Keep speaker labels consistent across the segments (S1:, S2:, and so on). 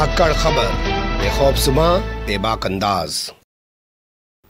S1: धाकड़ खबर बेखौफ सुबह बेबाक अंदाज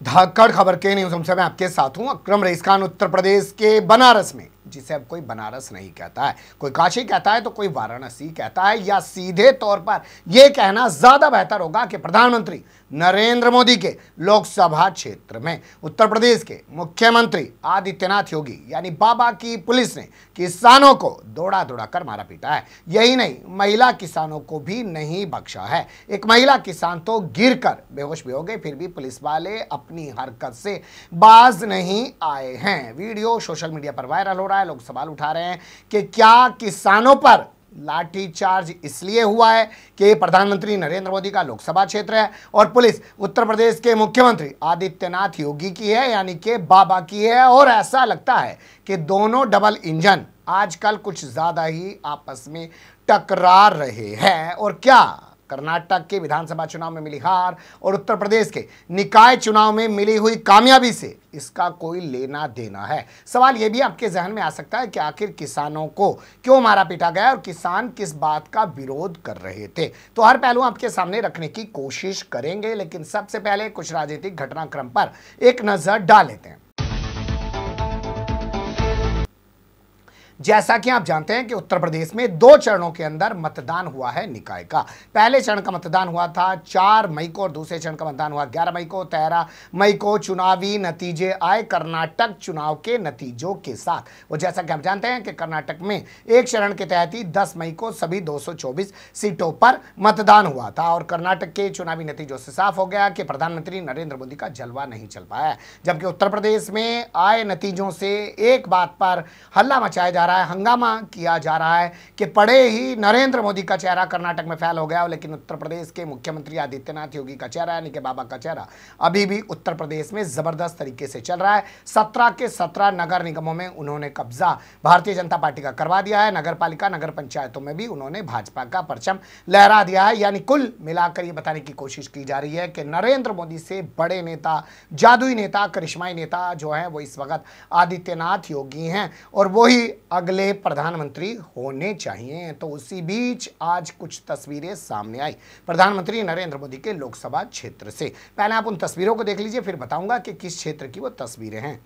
S1: धाकड़ खबर के न्यूज हमसे मैं आपके साथ हूं अक्रम रईस खान उत्तर प्रदेश के बनारस में जिसे अब कोई बनारस नहीं कहता है कोई काशी कहता है तो कोई वाराणसी कहता है या सीधे तौर पर यह कहना ज्यादा बेहतर होगा कि प्रधानमंत्री नरेंद्र मोदी के लोकसभा क्षेत्र में उत्तर प्रदेश के मुख्यमंत्री आदित्यनाथ योगी यानी बाबा की पुलिस ने किसानों को दौड़ा दौड़ा कर मारा पीटा है यही नहीं महिला किसानों को भी नहीं बख्शा है एक महिला किसान तो गिर कर बेहोश भी हो गए फिर भी पुलिस वाले अपनी हरकत से बाज नहीं आए हैं वीडियो सोशल मीडिया पर वायरल हो रहा है लोग सवाल उठा रहे हैं कि क्या किसानों पर लाठीचार्ज इसलिए हुआ है कि प्रधानमंत्री नरेंद्र मोदी का लोकसभा क्षेत्र है और पुलिस उत्तर प्रदेश के मुख्यमंत्री आदित्यनाथ योगी की है यानी कि बाबा की है और ऐसा लगता है कि दोनों डबल इंजन आजकल कुछ ज़्यादा ही आपस में टकरा रहे हैं और क्या कर्नाटक के विधानसभा चुनाव में मिली हार और उत्तर प्रदेश के निकाय चुनाव में मिली हुई कामयाबी से इसका कोई लेना देना है सवाल यह भी आपके जहन में आ सकता है कि आखिर किसानों को क्यों मारा पीटा गया और किसान किस बात का विरोध कर रहे थे तो हर पहलू आपके सामने रखने की कोशिश करेंगे लेकिन सबसे पहले कुछ राजनीतिक घटनाक्रम पर एक नजर डाल लेते हैं जैसा कि आप जानते हैं कि उत्तर प्रदेश में दो चरणों के अंदर मतदान हुआ है निकाय का पहले चरण का मतदान हुआ था चार मई को और दूसरे चरण का मतदान हुआ ग्यारह मई को तेरह मई को चुनावी नतीजे आए कर्नाटक चुनाव के नतीजों के साथ और जैसा कि आप जानते हैं कि कर्नाटक में एक चरण के तहत ही दस मई को सभी दो सीटों पर मतदान हुआ था और कर्नाटक के चुनावी नतीजों से साफ हो गया कि प्रधानमंत्री नरेंद्र मोदी का जलवा नहीं चल पाया जबकि उत्तर प्रदेश में आए नतीजों से एक बात पर हल्ला मचाया जा रहा रहा है हंगामा किया जा रहा है कि पड़े ही नरेंद्र मोदी का चेहरा कर्नाटक में फैल हो गया लेकिन उत्तर प्रदेश के मुख्यमंत्री आदित्यनाथ योगी का चेहरा यानी कि बाबा का चेहरा अभी भी उत्तर प्रदेश में ज़बरदस्त तरीके से चल रहा है सत्रह के सत्रह नगर निगमों में उन्होंने कब्जा भारतीय जनता पार्टी का करवा दिया है नगर नगर पंचायतों में भी उन्होंने भाजपा का परचम लहरा दिया है यानी कुल मिलाकर यह बताने की कोशिश की जा रही है कि नरेंद्र मोदी से बड़े नेता जादुई नेता करिश्माई नेता जो है वो इस वक्त आदित्यनाथ योगी हैं और वही अगले प्रधानमंत्री होने चाहिए तो उसी बीच आज कुछ तस्वीरें सामने आई प्रधानमंत्री नरेंद्र मोदी के लोकसभा क्षेत्र से पहले आप उन तस्वीरों को देख लीजिए फिर बताऊंगा कि किस क्षेत्र की वो तस्वीरें हैं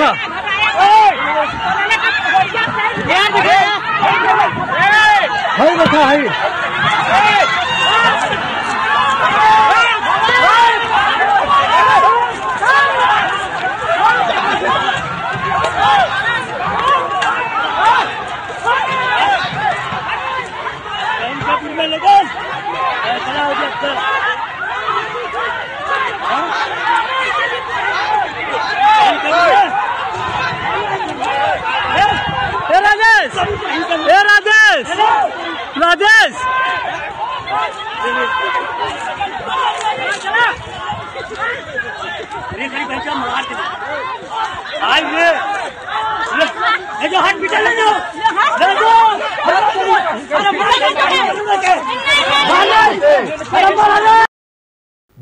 S1: था हाई रखा हाई आइए ले जाओ हॉस्पिटल ले जाओ ले जाओ अरे बालर अरे बालर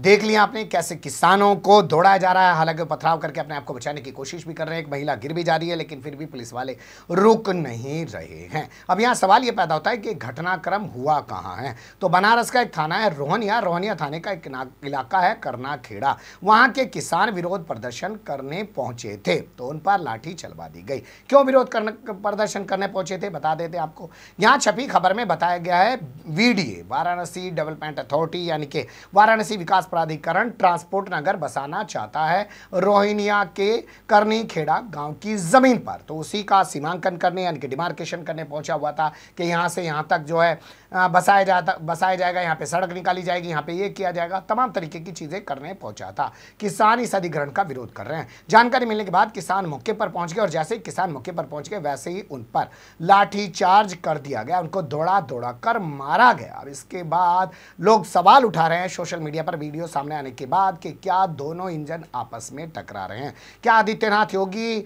S1: देख लिया आपने कैसे किसानों को दौड़ाया जा रहा है हालांकि पथराव करके अपने आप को बचाने की कोशिश भी कर रहे हैं एक महिला गिर भी जा रही है लेकिन फिर भी पुलिस वाले रुक नहीं रहे हैं अब यहाँ सवाल ये पैदा होता है कि घटनाक्रम हुआ कहाँ है तो बनारस का एक थाना है रोहनिया रोहनिया थाने का एक इलाका है करनाखेड़ा वहाँ के किसान विरोध प्रदर्शन करने पहुंचे थे तो उन पर लाठी चलवा दी गई क्यों विरोध करने प्रदर्शन करने पहुंचे थे बता देते आपको यहाँ छपी खबर में बताया गया है वी वाराणसी डेवलपमेंट अथॉरिटी यानी कि वाराणसी विकास प्राधिकरण ट्रांसपोर्ट नगर बसाना चाहता है रोहिणिया के करनी खेड़ा गांव की ज़मीन पर तो उसी का सीमांकन करने यानी कि डिमार्केशन करने पहुंचा हुआ था कि यहां से यहां तक जो है बसाया जाता बसाया जाएगा यहां पे सड़क निकाली जाएगी यहां पे ये किया जाएगा तमाम तरीके की चीज़ें करने पहुंचा था किसान इस अधिग्रहण का विरोध कर रहे हैं जानकारी मिलने के बाद किसान मौके पर पहुंच गए और जैसे ही किसान मौके पर पहुंच गए वैसे ही उन पर लाठीचार्ज कर दिया गया उनको दौड़ा दौड़ा कर मारा गया अब इसके बाद लोग सवाल उठा रहे हैं सोशल मीडिया पर वीडियो वीडियो सामने आने के बाद कि क्या दोनों इंजन आपस में टकरा रहे हैं क्या आदित्यनाथ योगी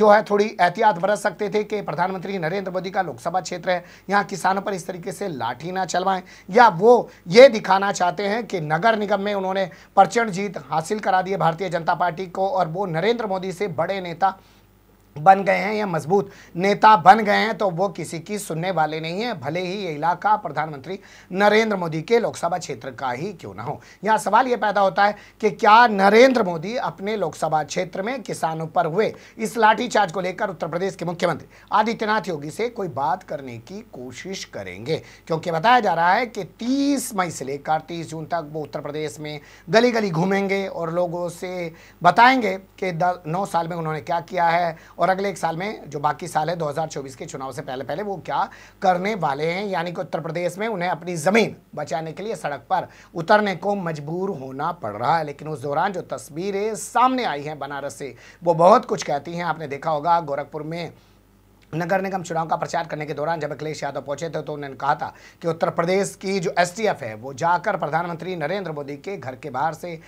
S1: जो है थोड़ी एहतियात बरत सकते थे कि प्रधानमंत्री नरेंद्र मोदी का लोकसभा क्षेत्र है यहाँ किसानों पर इस तरीके से लाठी ना चलवाएं या वो ये दिखाना चाहते हैं कि नगर निगम में उन्होंने प्रचंड जीत हासिल करा दी भारतीय जनता पार्टी को और वो नरेंद्र मोदी से बड़े नेता बन गए हैं या मजबूत नेता बन गए हैं तो वो किसी की सुनने वाले नहीं हैं भले ही ये इलाका प्रधानमंत्री नरेंद्र मोदी के लोकसभा क्षेत्र का ही क्यों ना हो यहाँ सवाल ये पैदा होता है कि क्या नरेंद्र मोदी अपने लोकसभा क्षेत्र में किसानों पर हुए इस लाठीचार्ज को लेकर उत्तर प्रदेश के मुख्यमंत्री आदित्यनाथ योगी से कोई बात करने की कोशिश करेंगे क्योंकि बताया जा रहा है कि तीस मई से लेकर तीस जून तक वो उत्तर प्रदेश में गली गली घूमेंगे और लोगों से बताएंगे कि नौ साल में उन्होंने क्या किया है और अगले एक साल में जो बाकी साल है 2024 के चुनाव से पहले पहले वो क्या करने वाले हैं यानी कि उत्तर प्रदेश में उन्हें अपनी ज़मीन बचाने के लिए सड़क पर उतरने को मजबूर होना पड़ रहा है लेकिन उस दौरान जो तस्वीरें सामने आई हैं बनारस से वो बहुत कुछ कहती हैं आपने देखा होगा गोरखपुर में नगर निगम चुनाव का प्रचार करने के दौरान जब अखिलेश यादव पहुंचे थे तो उन्होंने कहा था कि उत्तर प्रदेश की जो एसटीएफ है वो जाकर प्रधानमंत्री नरेंद्र मोदी के घर के बाहर से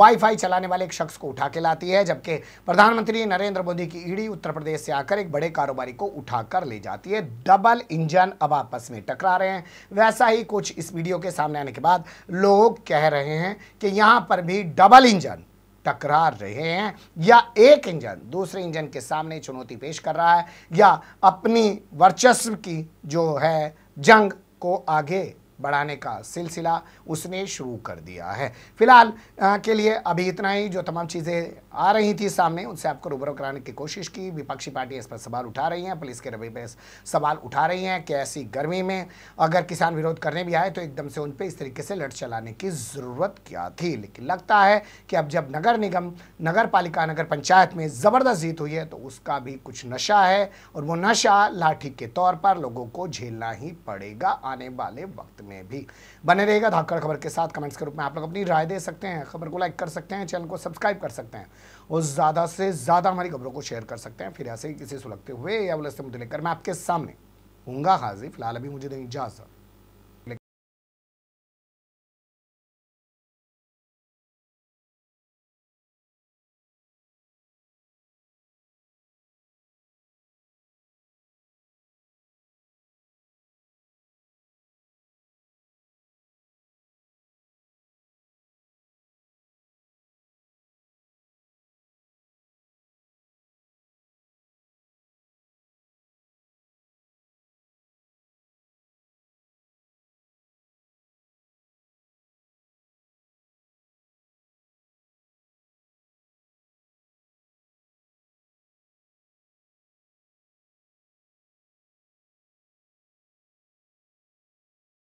S1: वाईफाई चलाने वाले एक शख्स को उठा के लाती है जबकि प्रधानमंत्री नरेंद्र मोदी की ईडी उत्तर प्रदेश से आकर एक बड़े कारोबारी को उठाकर ले जाती है डबल इंजन अब आपस में टकरा रहे हैं वैसा ही कुछ इस वीडियो के सामने आने के बाद लोग कह रहे हैं कि यहाँ पर भी डबल इंजन टकरा रहे हैं या एक इंजन दूसरे इंजन के सामने चुनौती पेश कर रहा है या अपनी वर्चस्व की जो है जंग को आगे बढ़ाने का सिलसिला उसने शुरू कर दिया है फिलहाल के लिए अभी इतना ही जो तमाम चीज़ें आ रही थी सामने उनसे आपको रूबरू कराने की कोशिश की विपक्षी पार्टी इस पर सवाल उठा रही हैं पुलिस के रवैये पर सवाल उठा रही हैं कि ऐसी गर्मी में अगर किसान विरोध करने भी आए तो एकदम से उन पर इस तरीके से लड़ चलाने की ज़रूरत क्या थी लेकिन लगता है कि अब जब नगर निगम नगर पालिका नगर पंचायत में ज़बरदस्त जीत हुई है तो उसका भी कुछ नशा है और वो नशा लाठी के तौर पर लोगों को झेलना ही पड़ेगा आने वाले वक्त में भी बने रहेगा धाकड़ खबर के साथ कमेंट्स के रूप में आप लोग अपनी राय दे सकते हैं खबर को लाइक कर सकते हैं चैनल को सब्सक्राइब कर सकते हैं और ज़्यादा से ज़्यादा हमारी खबरों को शेयर कर सकते हैं फिर ऐसे ही किसी सुलगते हुए या मुझे लेकर मैं आपके सामने हूँगा हाजिर फिलहाल अभी मुझे दें इजाज़त